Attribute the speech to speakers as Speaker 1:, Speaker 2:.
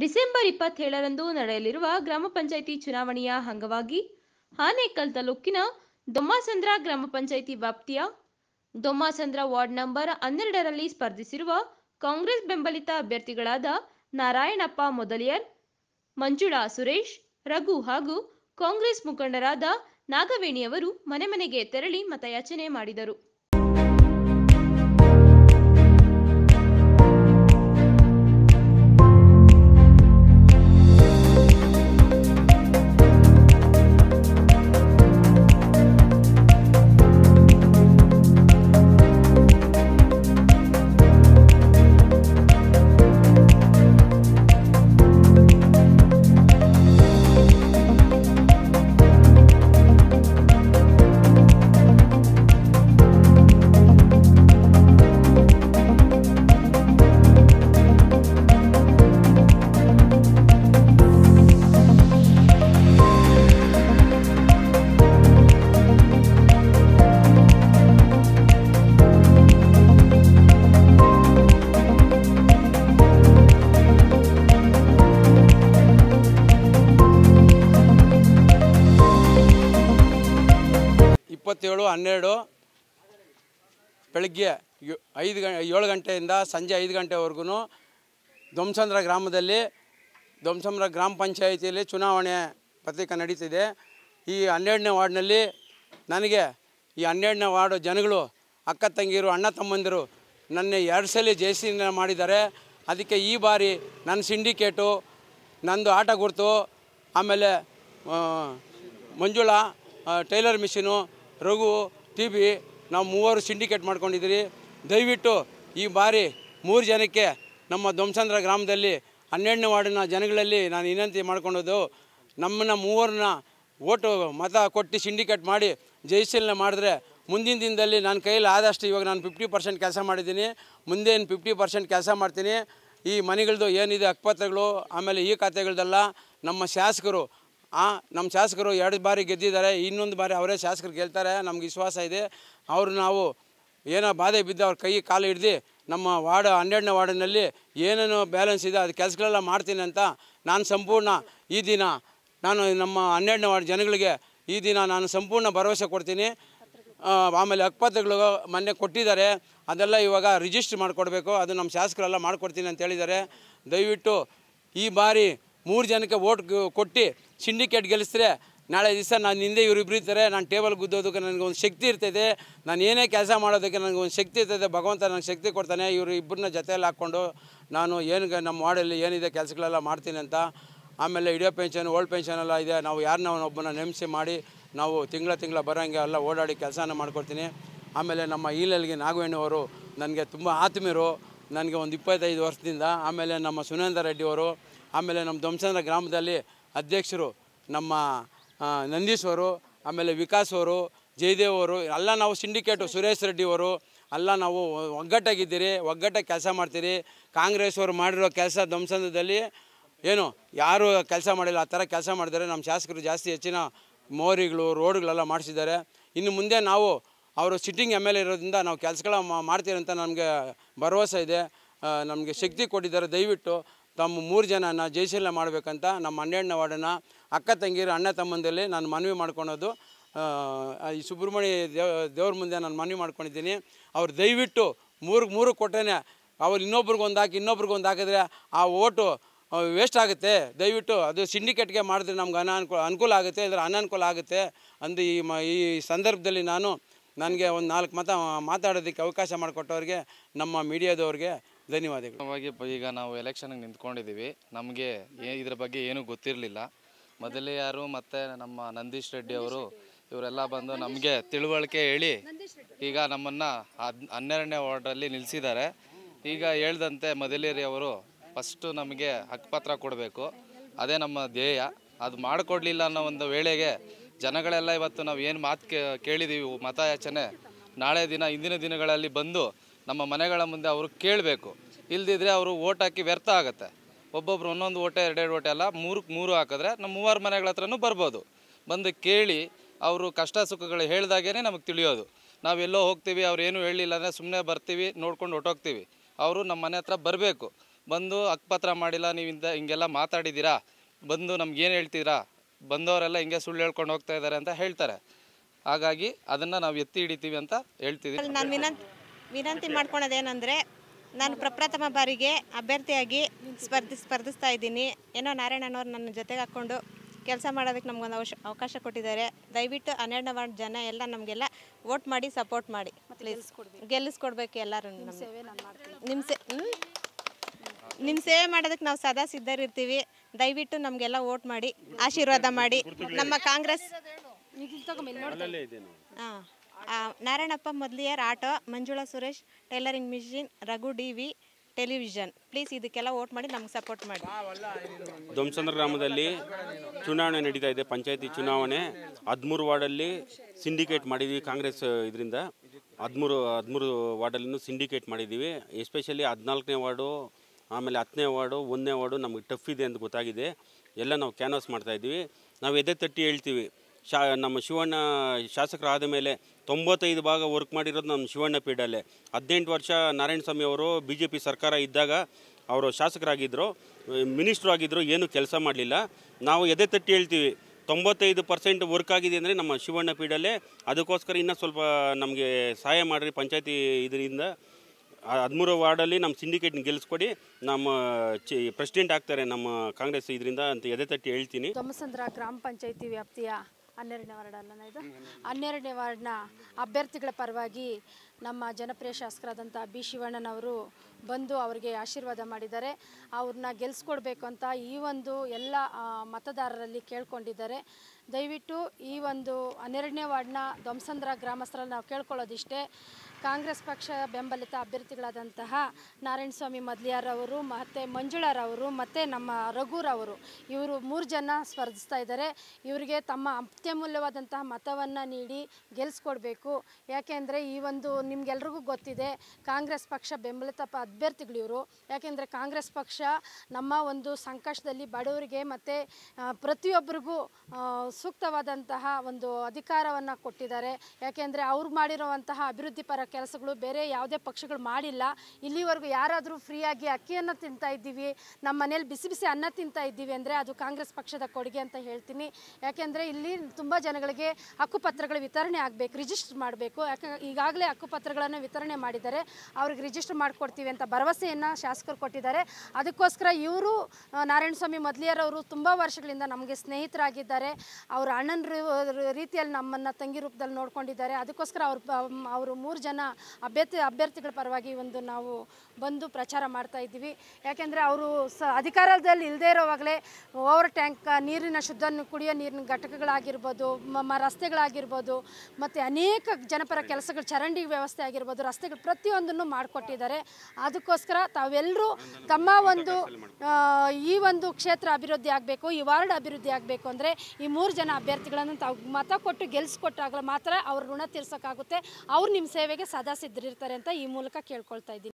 Speaker 1: December ಇಪ್ಪತ್ತೇಳರಂದು ನಡೆಯಲಿರುವ ಗ್ರಾಮ ಪಂಚಾಯಿತಿ ಚುನಾವಣೆಯ ಅಂಗವಾಗಿ ಆನೇಕಲ್ ತಾಲೂಕಿನ ದೊಮ್ಮಾಸಂದ್ರ ಗ್ರಾಮ ಪಂಚಾಯಿತಿ ವ್ಯಾಪ್ತಿಯ ದೊಮ್ಮಾಸಂದ್ರ ವಾರ್ಡ್ ನಂಬರ್ ಹನ್ನೆರಡರಲ್ಲಿ ಸ್ಪರ್ಧಿಸಿರುವ ಕಾಂಗ್ರೆಸ್ ಬೆಂಬಲಿತ ಅಭ್ಯರ್ಥಿಗಳಾದ ನಾರಾಯಣಪ್ಪ ಮೊದಲಿಯರ್ ಮಂಜುಳಾ ಸುರೇಶ್ ರಘು ಹಾಗೂ ಕಾಂಗ್ರೆಸ್ ಮುಖಂಡರಾದ ನಾಗವೇಣಿಯವರು ಮನೆ ಮನೆಗೆ ತೆರಳಿ ಮತಯಾಚನೆ ಮಾಡಿದರು
Speaker 2: ಇಪ್ಪತ್ತೇಳು ಹನ್ನೆರಡು ಬೆಳಗ್ಗೆ ಐದು ಗಂಟೆ ಏಳು ಗಂಟೆಯಿಂದ ಸಂಜೆ ಐದು ಗಂಟೆವರೆಗೂ ಧ್ವಂಸಂದ್ರ ಗ್ರಾಮದಲ್ಲಿ ಧ್ವಂಸಂದ್ರ ಗ್ರಾಮ ಪಂಚಾಯಿತಿಯಲ್ಲಿ ಚುನಾವಣೆ ಪತ್ರಿಕೆ ನಡೀತಿದೆ ಈ ಹನ್ನೆರಡನೇ ವಾರ್ಡ್ನಲ್ಲಿ ನನಗೆ ಈ ಹನ್ನೆರಡನೇ ವಾರ್ಡ್ ಜನಗಳು ಅಕ್ಕ ತಂಗಿರು ಅಣ್ಣ ತಮ್ಮಂದಿರು ನನ್ನ ಎರಡು ಸಲ ಜೇಸಿನ ಮಾಡಿದ್ದಾರೆ ಅದಕ್ಕೆ ಈ ಬಾರಿ ನನ್ನ ಸಿಂಡಿಕೇಟು ನಂದು ಆಟ ಗುರ್ತು ಆಮೇಲೆ Manjula tailor machine Raghu T B ನಾವು ಮೂವರು ಸಿಂಡಿಕೇಟ್ ಮಾಡ್ಕೊಂಡಿದ್ದೀರಿ ದಯವಿಟ್ಟು ಈ ಬಾರಿ ಮೂರು ಜನಕ್ಕೆ ನಮ್ಮ ಧ್ವಂಸಂದ್ರ ಗ್ರಾಮದಲ್ಲಿ ಹನ್ನೆರಡನೇ ವಾರ್ಡಿನ ಜನಗಳಲ್ಲಿ ನಾನು ವಿನಂತಿ ಮಾಡ್ಕೊಂಡದ್ದು ನಮ್ಮನ್ನ ಮೂವರನ್ನ ಓಟು ಮತ ಕೊಟ್ಟು ಸಿಂಡಿಕೇಟ್ ಮಾಡಿ ಜಯಶೀಲನೆ ಮಾಡಿದ್ರೆ ಮುಂದಿನ ದಿನದಲ್ಲಿ ನನ್ನ ಕೈಯಲ್ಲಿ ಆದಷ್ಟು ಇವಾಗ ನಾನು ಫಿಫ್ಟಿ ಪರ್ಸೆಂಟ್ ಕೆಲಸ ಮಾಡಿದ್ದೀನಿ ಮುಂದೆ ಫಿಫ್ಟಿ ಪರ್ಸೆಂಟ್ ಕೆಲಸ ಮಾಡ್ತೀನಿ ಈ ಮನೆಗಳದ್ದು ಏನಿದೆ ಅಕ್ಪತ್ರಗಳು ಆಮೇಲೆ ಈ ಖಾತೆಗಳದೆಲ್ಲ ನಮ್ಮ ಶಾಸಕರು ಆ ನಮ್ಮ ಶಾಸಕರು ಎರಡು ಬಾರಿ ಗೆದ್ದಿದ್ದಾರೆ ಇನ್ನೊಂದು ಬಾರಿ ಅವರೇ ಶಾಸಕರು ಗೆಲ್ತಾರೆ ನಮ್ಗೆ ವಿಶ್ವಾಸ ಇದೆ ಅವರು ನಾವು ಏನೋ ಬಾಧೆ ಬಿದ್ದು ಅವ್ರ ಕೈ ಕಾಲು ಹಿಡ್ದು ನಮ್ಮ ವಾರ್ಡ್ ಹನ್ನೆರಡನೇ ವಾರ್ಡಿನಲ್ಲಿ ಏನೇನು ಬ್ಯಾಲೆನ್ಸ್ ಇದೆ ಅದು ಕೆಲಸಗಳೆಲ್ಲ ಮಾಡ್ತೀನಿ ಅಂತ ನಾನು ಸಂಪೂರ್ಣ ಈ ದಿನ ನಾನು ನಮ್ಮ ಹನ್ನೆರಡನೇ ವಾರ್ಡ್ ಜನಗಳಿಗೆ ಈ ದಿನ ನಾನು ಸಂಪೂರ್ಣ ಭರವಸೆ ಕೊಡ್ತೀನಿ ಆಮೇಲೆ ಅಕ್ಪತ್ರಗಳು ಮೊನ್ನೆ ಕೊಟ್ಟಿದ್ದಾರೆ ಅದೆಲ್ಲ ಇವಾಗ ರಿಜಿಸ್ಟ್ರ್ ಮಾಡಿಕೊಡ್ಬೇಕು ಅದು ನಮ್ಮ ಶಾಸಕರೆಲ್ಲ ಮಾಡಿಕೊಡ್ತೀನಿ ಅಂತ ಹೇಳಿದ್ದಾರೆ ದಯವಿಟ್ಟು ಈ ಬಾರಿ ಮೂರು ಜನಕ್ಕೆ ವೋಟ್ ಕೊಟ್ಟು ಸಿಂಡಿಕೇಟ್ ಗೆಲ್ಲಿಸಿದ್ರೆ ನಾಳೆ ದಿವಸ ನಾನು ಹಿಂದೆ ಇವ್ರು ಇಬ್ಬರು ಇರ್ತಾರೆ ನಾನು ಟೇಬಲ್ ಗುದ್ದೋದಕ್ಕೆ ನನಗೆ ಒಂದು ಶಕ್ತಿ ಇರ್ತದೆ ನಾನು ಏನೇ ಕೆಲಸ ಮಾಡೋದಕ್ಕೆ ನನಗೆ ಒಂದು ಶಕ್ತಿ ಇರ್ತದೆ ಭಗವಂತ ನನಗೆ ಶಕ್ತಿ ಕೊಡ್ತಾನೆ ಇವರು ಇಬ್ಬರನ್ನ ಜೊತೆಯಲ್ಲಿ ಹಾಕ್ಕೊಂಡು ನಾನು ಏನು ನಮ್ಮ ವಾರ್ಡಲ್ಲಿ ಏನಿದೆ ಕೆಲಸಗಳೆಲ್ಲ ಮಾಡ್ತೀನಿ ಅಂತ ಆಮೇಲೆ ಇಡಿಯೋ ಪೆನ್ಷನ್ ಓಲ್ಡ್ ಪೆನ್ಷನ್ ಎಲ್ಲ ಇದೆ ನಾವು ಯಾರನ್ನ ಒಬ್ಬನ ನೇಮಿಸಿ ಮಾಡಿ ನಾವು ತಿಂಗಳ ತಿಂಗಳ ಬರೋಂಗೆ ಎಲ್ಲ ಓಡಾಡಿ ಕೆಲಸನ ಮಾಡ್ಕೊಡ್ತೀನಿ ಆಮೇಲೆ ನಮ್ಮ ಈಲಲ್ಲಿಗೆ ನಾಗವೇಣಿಯವರು ನನಗೆ ತುಂಬ ಆತ್ಮೀಯರು ನನಗೆ ಒಂದು ಇಪ್ಪತ್ತೈದು ವರ್ಷದಿಂದ ಆಮೇಲೆ ನಮ್ಮ ಸುನೇಂದ್ರ ರೆಡ್ಡಿಯವರು ಆಮೇಲೆ ನಮ್ಮ ಧ್ವಂಸಂದ್ರ ಗ್ರಾಮದಲ್ಲಿ ಅಧ್ಯಕ್ಷರು ನಮ್ಮ ನಂದೀಶ್ ಅವರು ಆಮೇಲೆ ವಿಕಾಸ್ ಅವರು ಜಯದೇವ್ ಅವರು ಎಲ್ಲ ನಾವು ಸಿಂಡಿಕೇಟು ಸುರೇಶ್ ರೆಡ್ಡಿ ಅವರು ಎಲ್ಲ ನಾವು ಒಗ್ಗಟ್ಟಾಗಿದ್ದೀರಿ ಒಗ್ಗಟ್ಟಾಗಿ ಕೆಲಸ ಮಾಡ್ತೀರಿ ಕಾಂಗ್ರೆಸ್ ಅವರು ಮಾಡಿರೋ ಕೆಲಸ ಧ್ವಂಸದಲ್ಲಿ ಏನು ಯಾರು ಕೆಲಸ ಮಾಡಿಲ್ಲ ಆ ಥರ ಕೆಲಸ ಮಾಡಿದರೆ ನಮ್ಮ ಶಾಸಕರು ಜಾಸ್ತಿ ಹೆಚ್ಚಿನ ಮೋರಿಗಳು ರೋಡ್ಗಳೆಲ್ಲ ಮಾಡಿಸಿದ್ದಾರೆ ಇನ್ನು ಮುಂದೆ ನಾವು ಅವರು ಸಿಟ್ಟಿಂಗ್ ಎಮ್ ಎಲ್ ಎ ಇರೋದ್ರಿಂದ ನಾವು ಕೆಲಸಗಳ ಮಾಡ್ತೀರಂತ ನಮಗೆ ಭರವಸೆ ಇದೆ ನಮಗೆ ಶಕ್ತಿ ಕೊಟ್ಟಿದ್ದಾರೆ ದಯವಿಟ್ಟು ತಮ್ಮ ಮೂರು ಜನನ ಜಯಶೀಲ ಮಾಡಬೇಕಂತ ನಮ್ಮ ಹನ್ನೆರಡನೇ ವಾರ್ಡನ್ನು ಅಕ್ಕ ತಂಗಿರು ಅಣ್ಣ ತಮ್ಮಂದಲ್ಲಿ ನಾನು ಮನವಿ ಮಾಡ್ಕೊಳೋದು ಈ ಸುಬ್ರಹ್ಮಣ್ಯ ದೇವ ದೇವ್ರ ಮುಂದೆ ನಾನು ಮನವಿ ಮಾಡ್ಕೊಂಡಿದ್ದೀನಿ ಅವ್ರು ದಯವಿಟ್ಟು ಮೂರು ಮೂರು ಕೊಟ್ಟರೆ ಅವ್ರು ಇನ್ನೊಬ್ರಿಗೊಂದು ಹಾಕಿ ಇನ್ನೊಬ್ರಿಗೊಂದು ಹಾಕಿದ್ರೆ ಆ ಓಟು ವೇಸ್ಟ್ ಆಗುತ್ತೆ ದಯವಿಟ್ಟು ಅದು ಸಿಂಡಿಕೇಟ್ಗೆ ಮಾಡಿದ್ರೆ ನಮ್ಗೆ ಅನಾನುಕೂಲ ಅನುಕೂಲ ಆಗುತ್ತೆ ಅಂದರೆ ಅನನುಕೂಲ ಆಗುತ್ತೆ ಅಂದು ಈ ಮ ಈ ಸಂದರ್ಭದಲ್ಲಿ ನಾನು ನನಗೆ ಒಂದು ನಾಲ್ಕು ಮತ ಮಾತಾಡೋದಕ್ಕೆ ಅವಕಾಶ ಮಾಡಿಕೊಟ್ಟವ್ರಿಗೆ ನಮ್ಮ ಮೀಡಿಯಾದವ್ರಿಗೆ ಧನ್ಯವಾದಗಳು ಈಗ ನಾವು ಎಲೆಕ್ಷನ್ಗೆ ನಿಂತ್ಕೊಂಡಿದ್ದೀವಿ
Speaker 3: ನಮಗೆ ಇದ್ರ ಬಗ್ಗೆ ಏನೂ ಗೊತ್ತಿರಲಿಲ್ಲ ಮೊದಲೇ ಯಾರು ಮತ್ತು ನಮ್ಮ ನಂದೀಶ್ ರೆಡ್ಡಿ ಅವರು ಇವರೆಲ್ಲ ಬಂದು ನಮಗೆ ತಿಳುವಳಿಕೆ ಹೇಳಿ ಈಗ ನಮ್ಮನ್ನು ಹನ್ನೆರಡನೇ ವಾರ್ಡಲ್ಲಿ ನಿಲ್ಲಿಸಿದ್ದಾರೆ ಈಗ ಹೇಳ್ದಂತೆ ಮೊದಲೇರಿ ಅವರು ಫಸ್ಟು ನಮಗೆ ಹಕ್ಕುಪತ್ರ ಕೊಡಬೇಕು ಅದೇ ನಮ್ಮ ಧ್ಯೇಯ ಅದು ಮಾಡಿಕೊಡ್ಲಿಲ್ಲ ಅನ್ನೋ ಒಂದು ವೇಳೆಗೆ ಜನಗಳೆಲ್ಲ ಇವತ್ತು ನಾವು ಏನು ಮಾತು ಕೇಳಿದ್ದೀವಿ ಮತಯಾಚನೆ ನಾಳೆ ದಿನ ಇಂದಿನ ದಿನಗಳಲ್ಲಿ ಬಂದು ನಮ್ಮ ಮನೆಗಳ ಮುಂದೆ ಅವರು ಕೇಳಬೇಕು ಇಲ್ದಿದ್ರೆ ಅವರು ಓಟ್ ಹಾಕಿ ವ್ಯರ್ಥ ಆಗುತ್ತೆ ಒಬ್ಬೊಬ್ರು ಒಂದೊಂದು ಓಟೆ ಎರಡೆರಡು ಓಟೆ ಅಲ್ಲ ಮೂರಕ್ಕೆ ಮೂರು ಹಾಕಿದ್ರೆ ನಮ್ಮ ಮೂವರು ಮನೆಗಳ ಹತ್ರನೂ ಬರ್ಬೋದು ಬಂದು ಕೇಳಿ ಅವರು ಕಷ್ಟ ಸುಖಗಳು ಹೇಳ್ದಾಗೇ ನಮಗೆ ತಿಳಿಯೋದು ನಾವು ಎಲ್ಲೋ ಹೋಗ್ತೀವಿ ಅವ್ರು ಏನೂ ಹೇಳಿಲ್ಲ ಅಂದರೆ ಸುಮ್ಮನೆ ಬರ್ತೀವಿ ನೋಡ್ಕೊಂಡು ಹೊಟ್ಟೋಗ್ತೀವಿ ಅವರು ನಮ್ಮ ಮನೆ ಹತ್ರ ಬರಬೇಕು ಬಂದು ಅಕ್ಕಪತ್ರ ಮಾಡಿಲ್ಲ ನೀವು ಇಂಥ ಹಿಂಗೆಲ್ಲ ಮಾತಾಡಿದ್ದೀರಾ ಬಂದು ನಮ್ಗೆ ಏನು ಹೇಳ್ತೀರಾ ಬಂದವರೆಲ್ಲ ಹಿಂಗೆ ಸುಳ್ಳು ಹೇಳ್ಕೊಂಡು ಹೋಗ್ತಾ ಇದ್ದಾರೆ ಅಂತ ಹೇಳ್ತಾರೆ ಹಾಗಾಗಿ ಅದನ್ನು ನಾವು ಎತ್ತಿ ಹಿಡಿತೀವಿ ಅಂತ ಹೇಳ್ತೀವಿ ನಾನು
Speaker 1: ವಿನಂತಿ ಮಾಡ್ಕೊಳೋದೇನೆಂದರೆ ನಾನು ಪ್ರಪ್ರಥಮ ಬಾರಿಗೆ ಅಭ್ಯರ್ಥಿಯಾಗಿ ಸ್ಪರ್ಧಿ ಸ್ಪರ್ಧಿಸ್ತಾ ಇದ್ದೀನಿ ಏನೋ ನಾರಾಯಣನವ್ರು ನನ್ನ ಜೊತೆಗೆ ಹಾಕ್ಕೊಂಡು ಕೆಲಸ ಮಾಡೋದಕ್ಕೆ ನಮಗೊಂದು ಅವಶ್ ಅವಕಾಶ ಕೊಟ್ಟಿದ್ದಾರೆ ದಯವಿಟ್ಟು ಹನ್ನೆರಡು ವಾರ್ಡ್ ಜನ ಎಲ್ಲ ನಮಗೆಲ್ಲ ವೋಟ್ ಮಾಡಿ ಸಪೋರ್ಟ್ ಮಾಡಿ ಪ್ಲೀಸ್ ಗೆಲ್ಲಿಸ್ಕೊಡ್ಬೇಕು ಎಲ್ಲರೂ ನಿಮ್ಮ ಸೇ ನಿಮ್ಮ ಸೇವೆ ಮಾಡೋದಕ್ಕೆ ನಾವು ಸದಾ ಸಿದ್ಧರಿರ್ತೀವಿ ದಯವಿಟ್ಟು ನಮಗೆಲ್ಲ ವೋಟ್ ಮಾಡಿ ಆಶೀರ್ವಾದ ಮಾಡಿ ನಮ್ಮ ಕಾಂಗ್ರೆಸ್ ಹಾಂ Narayanappa Mudaliar auto Manjula Suresh tailoring machine Raghu D V television please ಇದಕ್ಕೆಲ್ಲ ವೋಟ್ ಮಾಡಿ ನಮ್ಗೆ ಸಪೋರ್ಟ್ ಮಾಡಿ
Speaker 4: ಧ್ವಂಸಂದ್ರ ಗ್ರಾಮದಲ್ಲಿ ಚುನಾವಣೆ ನಡೀತಾ ಇದೆ ಪಂಚಾಯತಿ ಚುನಾವಣೆ ಹದಿಮೂರು ವಾರ್ಡಲ್ಲಿ ಸಿಂಡಿಕೇಟ್ ಮಾಡಿದ್ವಿ ಕಾಂಗ್ರೆಸ್ ಇದರಿಂದ ಹದಿಮೂರು ಹದಿಮೂರು ವಾರ್ಡಲ್ಲೂ ಸಿಂಡಿಕೇಟ್ ಮಾಡಿದ್ದೀವಿ ಎಸ್ಪೆಷಲಿ ಹದಿನಾಲ್ಕನೇ ವಾರ್ಡು ಆಮೇಲೆ ಹತ್ತನೇ ವಾರ್ಡು ಒಂದನೇ ವಾರ್ಡು ನಮಗೆ ಟಫ್ ಇದೆ ಅಂತ ಗೊತ್ತಾಗಿದೆ ಎಲ್ಲ ನಾವು ಕ್ಯಾನ್ವಾಸ್ ಮಾಡ್ತಾಯಿದ್ದೀವಿ ನಾವು ಎದೆ ತಟ್ಟಿ ಹೇಳ್ತೀವಿ ಶಾ ನಮ್ಮ ಶಿವಣ್ಣ ಶಾಸಕರಾದ ಮೇಲೆ ತೊಂಬತ್ತೈದು ಭಾಗ ವರ್ಕ್ ಮಾಡಿರೋದು ನಮ್ಮ ಶಿವಣ್ಣ ಪೀಡಲ್ಲೇ ಹದಿನೆಂಟು ವರ್ಷ ನಾರಾಯಣಸ್ವಾಮಿ ಅವರು ಬಿ ಜೆ ಪಿ ಸರ್ಕಾರ ಇದ್ದಾಗ ಅವರು ಶಾಸಕರಾಗಿದ್ದರು ಮಿನಿಸ್ಟ್ರು ಆಗಿದ್ದರು ಏನೂ ಕೆಲಸ ಮಾಡಲಿಲ್ಲ ನಾವು ಎದೆ ತಟ್ಟಿ ಹೇಳ್ತೀವಿ ತೊಂಬತ್ತೈದು ಪರ್ಸೆಂಟ್ ವರ್ಕ್ ಆಗಿದೆ ಅಂದರೆ ನಮ್ಮ ಶಿವಣ್ಣ ಪೀಡಲ್ಲೇ ಅದಕ್ಕೋಸ್ಕರ ಇನ್ನೂ ಸ್ವಲ್ಪ ನಮಗೆ ಸಹಾಯ ಮಾಡಿರಿ ಪಂಚಾಯತಿ ಇದರಿಂದ ಹದಿಮೂರು ವಾರ್ಡಲ್ಲಿ ನಮ್ಮ ಸಿಂಡಿಕೇಟ್ನ ಗೆಲ್ಲಿಸ್ಕೊಡಿ ನಮ್ಮ ಚಿ ಪ್ರೆಸಿಡೆಂಟ್ ಆಗ್ತಾರೆ ನಮ್ಮ ಕಾಂಗ್ರೆಸ್ ಇದರಿಂದ ಅಂತ ಎದೆ ತಟ್ಟಿ ಹೇಳ್ತೀನಿ
Speaker 1: ತೊಮ್ಮಸಂದ್ರ ಗ್ರಾಮ ಪಂಚಾಯತಿ ವ್ಯಾಪ್ತಿಯ ಹನ್ನೆರಡನೇ ವಾರ್ಡ್ ಅಲ್ಲ ಇದು ಹನ್ನೆರಡನೇ ವಾರ್ಡ್ನ ಅಭ್ಯರ್ಥಿಗಳ ಪರವಾಗಿ ನಮ್ಮ ಜನಪ್ರಿಯ ಶಾಸಕರಾದಂಥ ಬಿ ಶಿವಣ್ಣನವರು ಬಂದು ಅವರಿಗೆ ಆಶೀರ್ವಾದ ಮಾಡಿದ್ದಾರೆ ಅವ್ರನ್ನ ಗೆಲ್ಸ್ಕೊಡ್ಬೇಕು ಅಂತ ಈ ಒಂದು ಎಲ್ಲ ಮತದಾರರಲ್ಲಿ ಕೇಳ್ಕೊಂಡಿದ್ದಾರೆ ದಯವಿಟ್ಟು ಈ ಒಂದು ಹನ್ನೆರಡನೇ ವಾರ್ಡ್ನ ಧ್ವಂಸಂದ್ರ ಗ್ರಾಮಸ್ಥರಲ್ಲಿ ನಾವು ಕೇಳ್ಕೊಳ್ಳೋದಿಷ್ಟೇ ಕಾಂಗ್ರೆಸ್ ಪಕ್ಷ ಬೆಂಬಲಿತ ಅಭ್ಯರ್ಥಿಗಳಾದಂತಹ ನಾರಾಯಣ ಸ್ವಾಮಿ ಮದ್ಲಿಯಾರವರು ಮತ್ತು ಮಂಜುಳಾರವರು ಮತ್ತು ನಮ್ಮ ರಘುರವರು ಇವರು ಮೂರು ಜನ ಸ್ಪರ್ಧಿಸ್ತಾ ಇದ್ದಾರೆ ಇವರಿಗೆ ತಮ್ಮ ಅತ್ಯಮೂಲ್ಯವಾದಂತಹ ಮತವನ್ನು ನೀಡಿ ಗೆಲ್ಸ್ಕೊಡ್ಬೇಕು ಯಾಕೆಂದರೆ ಈ ಒಂದು ನಿಮ್ಗೆಲ್ರಿಗೂ ಗೊತ್ತಿದೆ ಕಾಂಗ್ರೆಸ್ ಪಕ್ಷ ಬೆಂಬಲಿತ ಅಭ್ಯರ್ಥಿಗಳಿವರು ಯಾಕೆಂದರೆ ಕಾಂಗ್ರೆಸ್ ಪಕ್ಷ ನಮ್ಮ ಒಂದು ಸಂಕಷ್ಟದಲ್ಲಿ ಬಡವರಿಗೆ ಮತ್ತು ಪ್ರತಿಯೊಬ್ಬರಿಗೂ ಸೂಕ್ತವಾದಂತಹ ಒಂದು ಅಧಿಕಾರವನ್ನು ಕೊಟ್ಟಿದ್ದಾರೆ ಯಾಕೆಂದರೆ ಅವ್ರು ಮಾಡಿರುವಂತಹ ಅಭಿವೃದ್ಧಿಪರ ಕೆಲಸಗಳು ಬೇರೆ ಯಾವುದೇ ಪಕ್ಷಗಳು ಮಾಡಿಲ್ಲ ಇಲ್ಲಿವರೆಗೂ ಯಾರಾದರೂ ಫ್ರೀಯಾಗಿ ಅಕ್ಕಿಯನ್ನು ತಿಂತಾ ಇದ್ದೀವಿ ನಮ್ಮ ಮನೇಲಿ ಬಿಸಿ ಬಿಸಿ ಅನ್ನ ತಿಂತಾ ಇದ್ದೀವಿ ಅಂದರೆ ಅದು ಕಾಂಗ್ರೆಸ್ ಪಕ್ಷದ ಕೊಡುಗೆ ಅಂತ ಹೇಳ್ತೀನಿ ಯಾಕೆಂದರೆ ಇಲ್ಲಿ ತುಂಬ ಜನಗಳಿಗೆ ಹಕ್ಕುಪತ್ರಗಳ ವಿತರಣೆ ಆಗಬೇಕು ರಿಜಿಸ್ಟರ್ ಮಾಡಬೇಕು ಯಾಕೆ ಈಗಾಗಲೇ ಹಕ್ಕುಪತ್ರಗಳನ್ನು ವಿತರಣೆ ಮಾಡಿದ್ದಾರೆ ಅವ್ರಿಗೆ ರಿಜಿಸ್ಟರ್ ಮಾಡಿಕೊಡ್ತೀವಿ ಅಂತ ಅಂತ ಭರವಸೆಯನ್ನು ಶಾಸಕರು ಕೊಟ್ಟಿದ್ದಾರೆ ಅದಕ್ಕೋಸ್ಕರ ಇವರು ನಾರಾಯಣಸ್ವಾಮಿ ಮೊದಲಿಯರವರು ತುಂಬ ವರ್ಷಗಳಿಂದ ನಮಗೆ ಸ್ನೇಹಿತರಾಗಿದ್ದಾರೆ ಅವರ ಅಣ್ಣನ ರೀತಿಯಲ್ಲಿ ನಮ್ಮನ್ನು ತಂಗಿ ರೂಪದಲ್ಲಿ ನೋಡ್ಕೊಂಡಿದ್ದಾರೆ ಅದಕ್ಕೋಸ್ಕರ ಅವ್ರ ಅವರು ಮೂರು ಜನ ಅಭ್ಯರ್ಥಿ ಅಭ್ಯರ್ಥಿಗಳ ಪರವಾಗಿ ಒಂದು ನಾವು ಬಂದು ಪ್ರಚಾರ ಮಾಡ್ತಾ ಇದ್ದೀವಿ ಯಾಕೆಂದರೆ ಅವರು ಸ ಅಧಿಕಾರದಲ್ಲಿ ಇಲ್ಲದೇ ಇರೋವಾಗಲೇ ಓವರ್ ಟ್ಯಾಂಕ್ ನೀರಿನ ಶುದ್ಧ ಕುಡಿಯೋ ನೀರಿನ ಘಟಕಗಳಾಗಿರ್ಬೋದು ಮ ರಸ್ತೆಗಳಾಗಿರ್ಬೋದು ಮತ್ತು ಅನೇಕ ಜನಪರ ಕೆಲಸಗಳು ಚರಂಡಿ ವ್ಯವಸ್ಥೆ ಆಗಿರ್ಬೋದು ರಸ್ತೆಗಳು ಪ್ರತಿಯೊಂದನ್ನು ಮಾಡಿಕೊಟ್ಟಿದ್ದಾರೆ ಅದಕ್ಕೋಸ್ಕರ ತಾವೆಲ್ಲರೂ ತಮ್ಮ ಒಂದು ಈ ಒಂದು ಕ್ಷೇತ್ರ ಅಭಿವೃದ್ಧಿ ಆಗಬೇಕು ಈ ವಾರ್ಡ್ ಅಭಿವೃದ್ಧಿ ಆಗಬೇಕು ಅಂದರೆ ಈ ಮೂರು ಜನ ಅಭ್ಯರ್ಥಿಗಳನ್ನು ತಾವು ಮತ ಕೊಟ್ಟು ಗೆಲ್ಲಿಸ್ಕೊಟ್ಟಾಗ ಮಾತ್ರ ಅವ್ರ ಋಣ ತೀರ್ಸೋಕ್ಕಾಗುತ್ತೆ ಅವ್ರು ನಿಮ್ಮ ಸೇವೆಗೆ ಸದಾ ಸಿದ್ಧರಿರ್ತಾರೆ ಅಂತ ಈ ಮೂಲಕ ಕೇಳ್ಕೊಳ್ತಾ ಇದ್ದೀನಿ